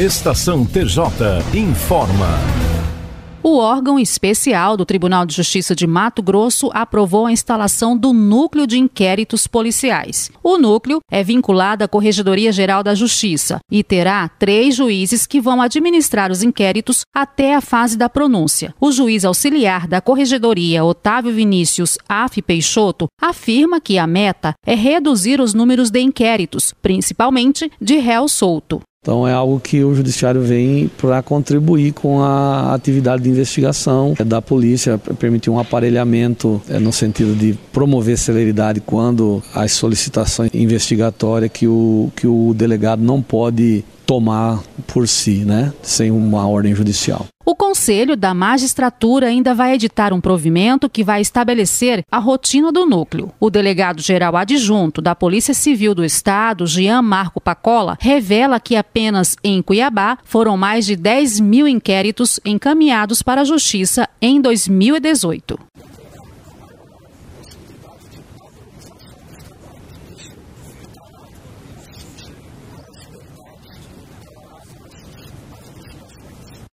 Estação TJ informa. O órgão especial do Tribunal de Justiça de Mato Grosso aprovou a instalação do Núcleo de Inquéritos Policiais. O núcleo é vinculado à Corregedoria Geral da Justiça e terá três juízes que vão administrar os inquéritos até a fase da pronúncia. O juiz auxiliar da Corregedoria, Otávio Vinícius Af Peixoto, afirma que a meta é reduzir os números de inquéritos, principalmente de réu solto. Então é algo que o judiciário vem para contribuir com a atividade de investigação é, da polícia, é, permitir um aparelhamento é, no sentido de promover celeridade quando as solicitações investigatórias que o, que o delegado não pode tomar por si, né, sem uma ordem judicial. O Conselho da Magistratura ainda vai editar um provimento que vai estabelecer a rotina do núcleo. O delegado-geral adjunto da Polícia Civil do Estado, Jean Marco Pacola, revela que apenas em Cuiabá foram mais de 10 mil inquéritos encaminhados para a Justiça em 2018.